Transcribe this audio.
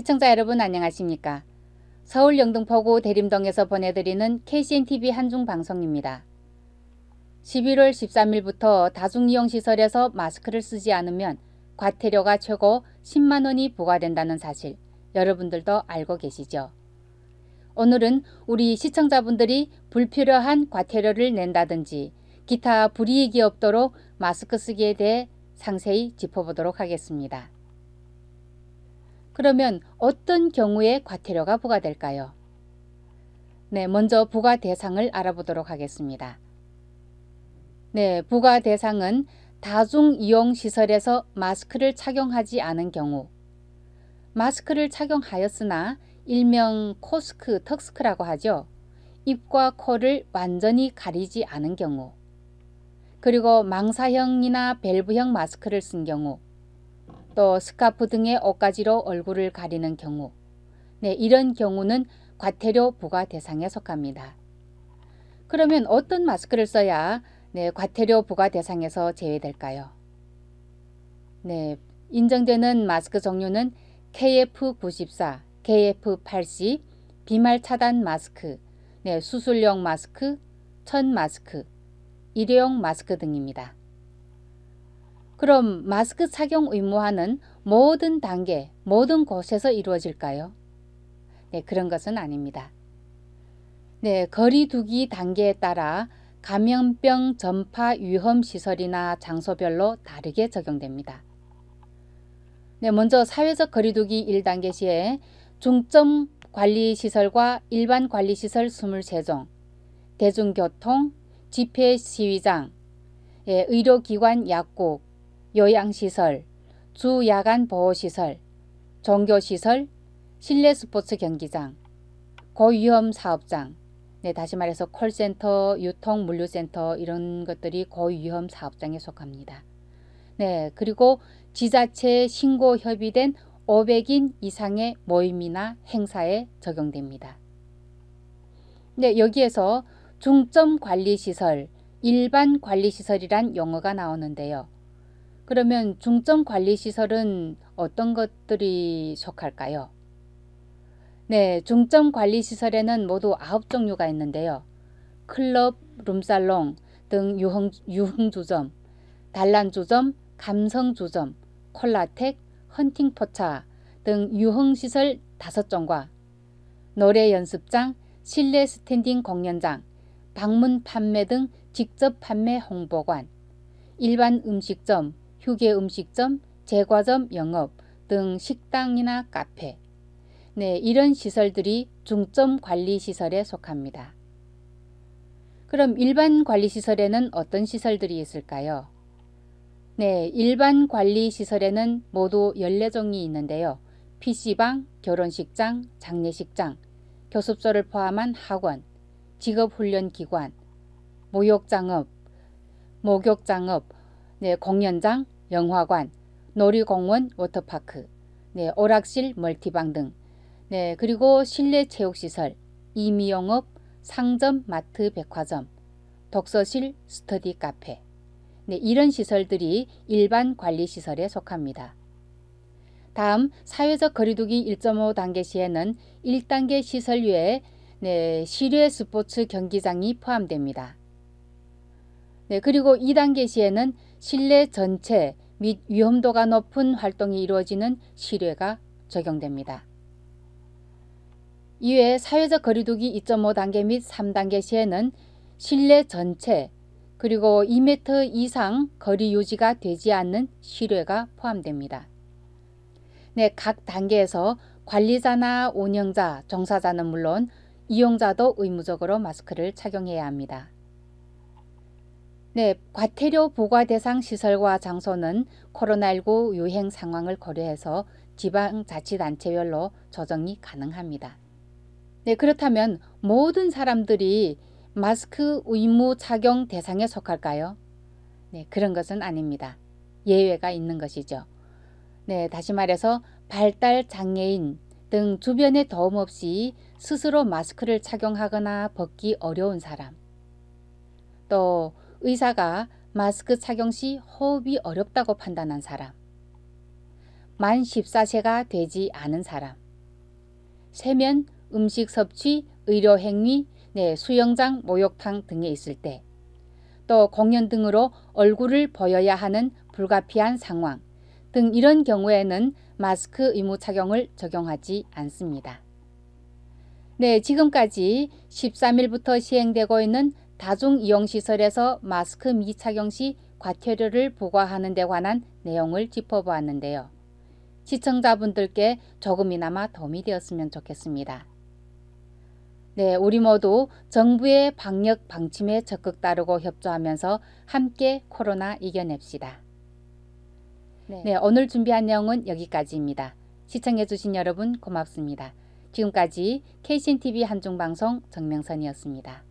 시청자 여러분 안녕하십니까. 서울 영등포구 대림동에서 보내드리는 KCNTV 한중방송입니다. 11월 13일부터 다중이용시설에서 마스크를 쓰지 않으면 과태료가 최고 10만원이 부과된다는 사실 여러분들도 알고 계시죠? 오늘은 우리 시청자분들이 불필요한 과태료를 낸다든지 기타 불이익이 없도록 마스크 쓰기에 대해 상세히 짚어보도록 하겠습니다. 그러면 어떤 경우에 과태료가 부과될까요? 네, 먼저 부과 대상을 알아보도록 하겠습니다. 네, 부과 대상은 다중 이용 시설에서 마스크를 착용하지 않은 경우, 마스크를 착용하였으나 일명 코스크, 턱스크라고 하죠. 입과 코를 완전히 가리지 않은 경우, 그리고 망사형이나 밸브형 마스크를 쓴 경우, 또 스카프 등의 옷가지로 얼굴을 가리는 경우 네, 이런 경우는 과태료 부과 대상에 속합니다. 그러면 어떤 마스크를 써야 네, 과태료 부과 대상에서 제외될까요? 네, 인정되는 마스크 종류는 KF94, KF80, 비말 차단 마스크, 네, 수술용 마스크, 천 마스크, 일회용 마스크 등입니다. 그럼 마스크 착용 의무화는 모든 단계, 모든 곳에서 이루어질까요? 네, 그런 것은 아닙니다. 네, 거리두기 단계에 따라 감염병 전파 위험 시설이나 장소별로 다르게 적용됩니다. 네, 먼저 사회적 거리두기 1단계 시에 중점 관리시설과 일반 관리시설 23종, 대중교통, 집회 시위장, 예, 의료기관 약국, 요양시설, 주야간 보호시설, 종교시설, 실내 스포츠 경기장, 고위험 사업장, 네, 다시 말해서 콜센터, 유통, 물류센터 이런 것들이 고위험 사업장에 속합니다. 네, 그리고 지자체에 신고 협의된 500인 이상의 모임이나 행사에 적용됩니다. 네, 여기에서 중점 관리시설, 일반 관리시설이란 용어가 나오는데요. 그러면 중점 관리 시설은 어떤 것들이 속할까요? 네, 중점 관리 시설에는 모두 아홉 종류가 있는데요. 클럽, 룸살롱 등 유흥, 유흥주점, 단란주점, 감성주점, 콜라텍, 헌팅포차 등 유흥시설 다섯 종과 노래 연습장, 실내 스탠딩 공연장, 방문 판매 등 직접 판매 홍보관, 일반 음식점, 휴게 음식점, 제과점 영업 등 식당이나 카페, 네, 이런 시설들이 중점 관리 시설에 속합니다. 그럼 일반 관리 시설에는 어떤 시설들이 있을까요? 네, 일반 관리 시설에는 모두 14종이 있는데요. PC방, 결혼식장, 장례식장, 교습소를 포함한 학원, 직업훈련기관, 모욕장업, 목욕장업, 네, 공연장, 영화관, 놀이공원, 워터파크, 네, 오락실, 멀티방 등. 네, 그리고 실내 체육시설, 이미영업 상점, 마트, 백화점, 독서실, 스터디 카페. 네, 이런 시설들이 일반 관리시설에 속합니다. 다음 사회적 거리두기 1.5 단계 시에는 1단계 시설 외에 네, 실외 스포츠 경기장이 포함됩니다. 네, 그리고 2단계 시에는 실내 전체 및 위험도가 높은 활동이 이루어지는 실외가 적용됩니다. 이외에 사회적 거리두기 2.5단계 및 3단계 시에는 실내 전체 그리고 2m 이상 거리 유지가 되지 않는 실외가 포함됩니다. 네, 각 단계에서 관리자나 운영자, 종사자는 물론 이용자도 의무적으로 마스크를 착용해야 합니다. 네, 과태료 부과 대상 시설과 장소는 코로나19 유행 상황을 고려해서 지방자치단체별로 조정이 가능합니다. 네, 그렇다면 모든 사람들이 마스크 의무 착용 대상에 속할까요? 네, 그런 것은 아닙니다. 예외가 있는 것이죠. 네, 다시 말해서 발달 장애인 등 주변의 도움 없이 스스로 마스크를 착용하거나 벗기 어려운 사람, 또 의사가 마스크 착용 시 호흡이 어렵다고 판단한 사람. 만 14세가 되지 않은 사람. 세면, 음식 섭취, 의료 행위, 네, 수영장, 목욕탕 등에 있을 때, 또 공연 등으로 얼굴을 보여야 하는 불가피한 상황 등 이런 경우에는 마스크 의무 착용을 적용하지 않습니다. 네, 지금까지 13일부터 시행되고 있는 다중이용시설에서 마스크 미착용 시 과태료를 부과하는 데 관한 내용을 짚어보았는데요. 시청자분들께 조금이나마 도움이 되었으면 좋겠습니다. 네, 우리 모두 정부의 방역 방침에 적극 따르고 협조하면서 함께 코로나 이겨냅시다. 네, 네 오늘 준비한 내용은 여기까지입니다. 시청해주신 여러분 고맙습니다. 지금까지 KCNTV 한중방송 정명선이었습니다.